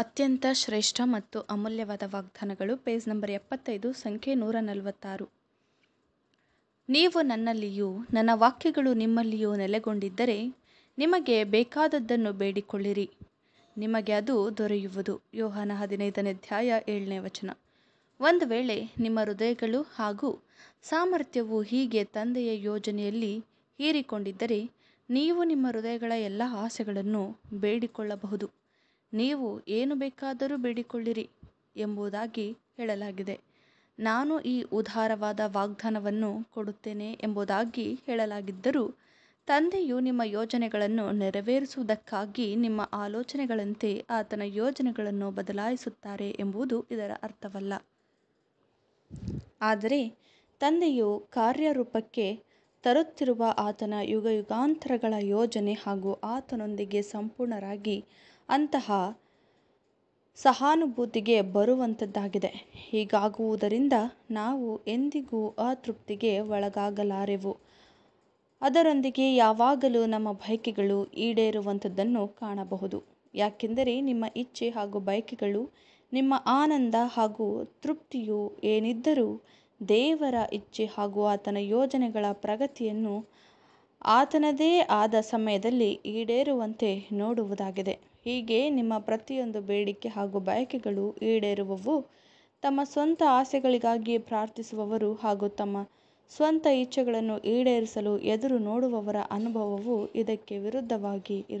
ಅತ್ಯಂತ ಶ್ರೇಷ್ಠ ಮತ್ತು ಅಮೂಲ್ಯವಾದ ವಾಗ್ದಾನಗಳು ಪೇಜ್ ನಂಬರ್ ಎಪ್ಪತ್ತೈದು ಸಂಖ್ಯೆ ನೂರ ನಲವತ್ತಾರು ನೀವು ನನ್ನಲ್ಲಿಯೂ ನನ್ನ ವಾಕ್ಯಗಳು ನಿಮ್ಮಲ್ಲಿಯೂ ನೆಲೆಗೊಂಡಿದ್ದರೆ ನಿಮಗೆ ಬೇಕಾದದ್ದನ್ನು ಬೇಡಿಕೊಳ್ಳಿರಿ ನಿಮಗೆ ಅದು ದೊರೆಯುವುದು ಯೋಹನ ಹದಿನೈದನೇ ಅಧ್ಯಾಯ ಏಳನೇ ವಚನ ಒಂದು ವೇಳೆ ನಿಮ್ಮ ಹೃದಯಗಳು ಹಾಗೂ ಸಾಮರ್ಥ್ಯವು ಹೀಗೆ ತಂದೆಯ ಯೋಜನೆಯಲ್ಲಿ ಹೀರಿಕೊಂಡಿದ್ದರೆ ನೀವು ನಿಮ್ಮ ಹೃದಯಗಳ ಎಲ್ಲ ಆಸೆಗಳನ್ನು ಬೇಡಿಕೊಳ್ಳಬಹುದು ನೀವು ಏನು ಬೇಕಾದರೂ ಬೇಡಿಕೊಳ್ಳಿರಿ ಎಂಬುದಾಗಿ ಹೇಳಲಾಗಿದೆ ನಾನು ಈ ಉದಾರವಾದ ವಾಗ್ದಾನವನ್ನು ಕೊಡುತ್ತೇನೆ ಎಂಬುದಾಗಿ ಹೇಳಲಾಗಿದ್ದರೂ ತಂದೆಯು ನಿಮ್ಮ ಯೋಜನೆಗಳನ್ನು ನೆರವೇರಿಸುವುದಕ್ಕಾಗಿ ನಿಮ್ಮ ಆಲೋಚನೆಗಳಂತೆ ಆತನ ಯೋಜನೆಗಳನ್ನು ಬದಲಾಯಿಸುತ್ತಾರೆ ಎಂಬುದು ಇದರ ಅರ್ಥವಲ್ಲ ಆದರೆ ತಂದೆಯು ಕಾರ್ಯರೂಪಕ್ಕೆ ತರುತ್ತಿರುವ ಆತನ ಯುಗಯುಗಾಂತರಗಳ ಯೋಜನೆ ಹಾಗೂ ಆತನೊಂದಿಗೆ ಸಂಪೂರ್ಣರಾಗಿ ಅಂತಹ ಸಹಾನುಭೂತಿಗೆ ಬರುವಂಥದ್ದಾಗಿದೆ ಹೀಗಾಗುವುದರಿಂದ ನಾವು ಎಂದಿಗೂ ಅತೃಪ್ತಿಗೆ ಒಳಗಾಗಲಾರೆವು ಅದರೊಂದಿಗೆ ಯಾವಾಗಲೂ ನಮ್ಮ ಬಯಕೆಗಳು ಈಡೇರುವಂಥದ್ದನ್ನು ಕಾಣಬಹುದು ಯಾಕೆಂದರೆ ನಿಮ್ಮ ಇಚ್ಛೆ ಹಾಗೂ ಬಯಕೆಗಳು ನಿಮ್ಮ ಆನಂದ ಹಾಗೂ ತೃಪ್ತಿಯು ಏನಿದ್ದರೂ ದೇವರ ಇಚ್ಛೆ ಹಾಗೂ ಆತನ ಯೋಜನೆಗಳ ಪ್ರಗತಿಯನ್ನು ಆತನದೇ ಆದ ಸಮಯದಲ್ಲಿ ಈಡೇರುವಂತೆ ನೋಡುವುದಾಗಿದೆ ಹೀಗೆ ನಿಮ್ಮ ಪ್ರತಿಯೊಂದು ಬೇಡಿಕೆ ಹಾಗೂ ಬಯಕೆಗಳು ಈಡೇರುವವು ತಮ್ಮ ಸ್ವಂತ ಆಸೆಗಳಿಗಾಗಿ ಪ್ರಾರ್ಥಿಸುವವರು ಹಾಗೂ ತಮ್ಮ ಸ್ವಂತ ಇಚ್ಛೆಗಳನ್ನು ಈಡೇರಿಸಲು ಎದುರು ನೋಡುವವರ ಅನುಭವವು ಇದಕ್ಕೆ ವಿರುದ್ಧವಾಗಿ ಇರುತ್ತದೆ